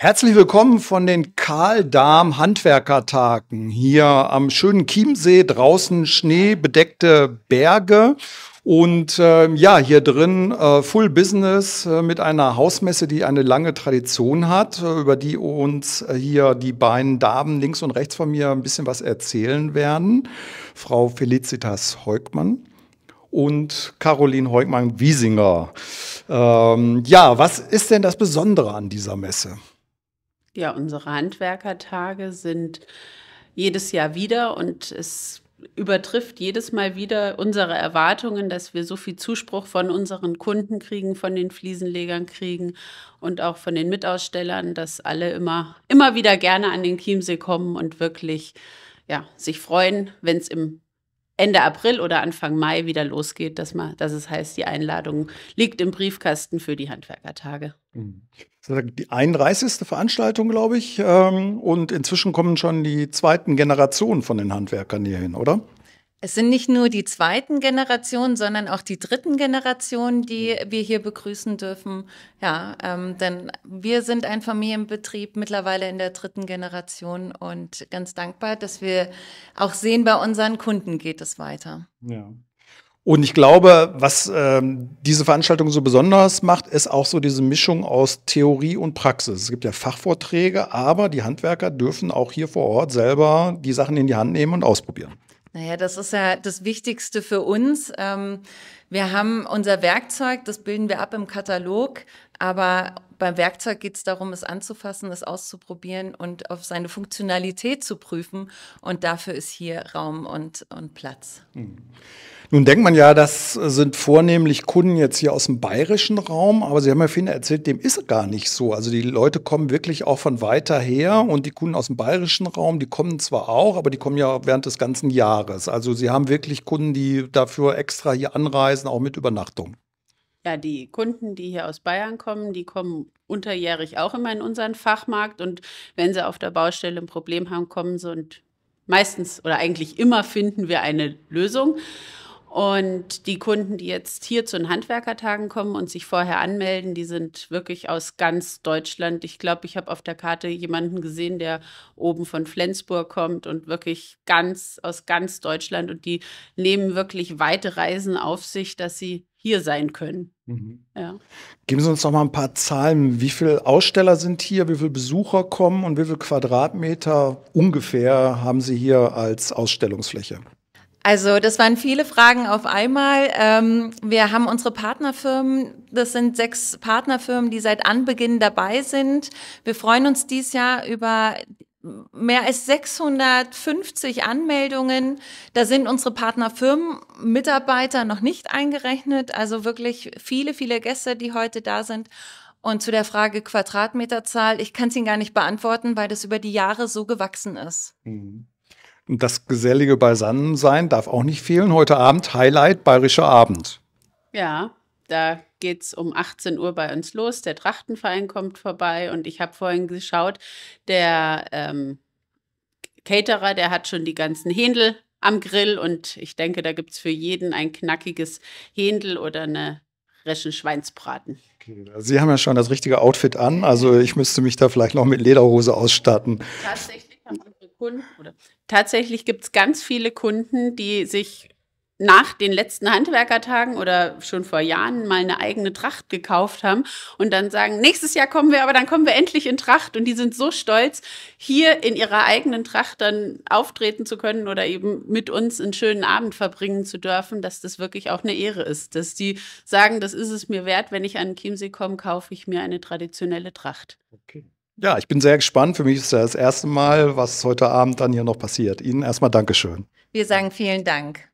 Herzlich willkommen von den Karl-Darm-Handwerkertagen. Hier am schönen Chiemsee draußen schneebedeckte Berge. Und äh, ja, hier drin äh, Full Business äh, mit einer Hausmesse, die eine lange Tradition hat, äh, über die uns äh, hier die beiden Damen links und rechts von mir ein bisschen was erzählen werden. Frau Felicitas Heugmann und Caroline Heugmann-Wiesinger. Ähm, ja, was ist denn das Besondere an dieser Messe? Ja, unsere Handwerkertage sind jedes Jahr wieder und es übertrifft jedes Mal wieder unsere Erwartungen, dass wir so viel Zuspruch von unseren Kunden kriegen, von den Fliesenlegern kriegen und auch von den Mitausstellern, dass alle immer, immer wieder gerne an den Chiemsee kommen und wirklich ja, sich freuen, wenn es im Ende April oder Anfang Mai wieder losgeht, dass, man, dass es heißt, die Einladung liegt im Briefkasten für die Handwerkertage. Mhm. Die 31. Veranstaltung, glaube ich. Ähm, und inzwischen kommen schon die zweiten Generationen von den Handwerkern hierhin, oder? Es sind nicht nur die zweiten Generationen, sondern auch die dritten Generationen, die wir hier begrüßen dürfen. Ja, ähm, denn wir sind ein Familienbetrieb mittlerweile in der dritten Generation und ganz dankbar, dass wir auch sehen, bei unseren Kunden geht es weiter. Ja. Und ich glaube, was ähm, diese Veranstaltung so besonders macht, ist auch so diese Mischung aus Theorie und Praxis. Es gibt ja Fachvorträge, aber die Handwerker dürfen auch hier vor Ort selber die Sachen in die Hand nehmen und ausprobieren. Naja, das ist ja das Wichtigste für uns. Ähm, wir haben unser Werkzeug, das bilden wir ab im Katalog, aber beim Werkzeug geht es darum, es anzufassen, es auszuprobieren und auf seine Funktionalität zu prüfen. Und dafür ist hier Raum und, und Platz. Mhm. Nun denkt man ja, das sind vornehmlich Kunden jetzt hier aus dem bayerischen Raum, aber Sie haben ja vorhin erzählt, dem ist gar nicht so. Also die Leute kommen wirklich auch von weiter her und die Kunden aus dem bayerischen Raum, die kommen zwar auch, aber die kommen ja während des ganzen Jahres. Also Sie haben wirklich Kunden, die dafür extra hier anreisen, auch mit Übernachtung. Ja, die Kunden, die hier aus Bayern kommen, die kommen unterjährig auch immer in unseren Fachmarkt und wenn sie auf der Baustelle ein Problem haben, kommen sie und meistens oder eigentlich immer finden wir eine Lösung. Und die Kunden, die jetzt hier zu den Handwerkertagen kommen und sich vorher anmelden, die sind wirklich aus ganz Deutschland. Ich glaube, ich habe auf der Karte jemanden gesehen, der oben von Flensburg kommt und wirklich ganz aus ganz Deutschland. Und die nehmen wirklich weite Reisen auf sich, dass sie hier sein können. Mhm. Ja. Geben Sie uns noch mal ein paar Zahlen. Wie viele Aussteller sind hier? Wie viele Besucher kommen? Und wie viele Quadratmeter ungefähr haben Sie hier als Ausstellungsfläche? Also das waren viele Fragen auf einmal. Ähm, wir haben unsere Partnerfirmen, das sind sechs Partnerfirmen, die seit Anbeginn dabei sind. Wir freuen uns dieses Jahr über mehr als 650 Anmeldungen. Da sind unsere Partnerfirmen, Mitarbeiter noch nicht eingerechnet. Also wirklich viele, viele Gäste, die heute da sind. Und zu der Frage Quadratmeterzahl, ich kann es Ihnen gar nicht beantworten, weil das über die Jahre so gewachsen ist. Mhm das gesellige Beisammensein darf auch nicht fehlen. Heute Abend Highlight Bayerischer Abend. Ja, da geht es um 18 Uhr bei uns los. Der Trachtenverein kommt vorbei und ich habe vorhin geschaut, der ähm, Caterer, der hat schon die ganzen Händel am Grill und ich denke, da gibt es für jeden ein knackiges Händel oder eine frischen Schweinsbraten. Sie haben ja schon das richtige Outfit an, also ich müsste mich da vielleicht noch mit Lederhose ausstatten. Tatsächlich. Kunden oder tatsächlich gibt es ganz viele Kunden, die sich nach den letzten Handwerkertagen oder schon vor Jahren mal eine eigene Tracht gekauft haben und dann sagen, nächstes Jahr kommen wir, aber dann kommen wir endlich in Tracht und die sind so stolz, hier in ihrer eigenen Tracht dann auftreten zu können oder eben mit uns einen schönen Abend verbringen zu dürfen, dass das wirklich auch eine Ehre ist, dass die sagen, das ist es mir wert, wenn ich an Chiemsee komme, kaufe ich mir eine traditionelle Tracht. Okay. Ja, ich bin sehr gespannt. Für mich ist das, das erste Mal, was heute Abend dann hier noch passiert. Ihnen erstmal Dankeschön. Wir sagen vielen Dank.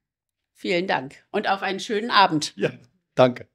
Vielen Dank und auf einen schönen Abend. Ja, danke.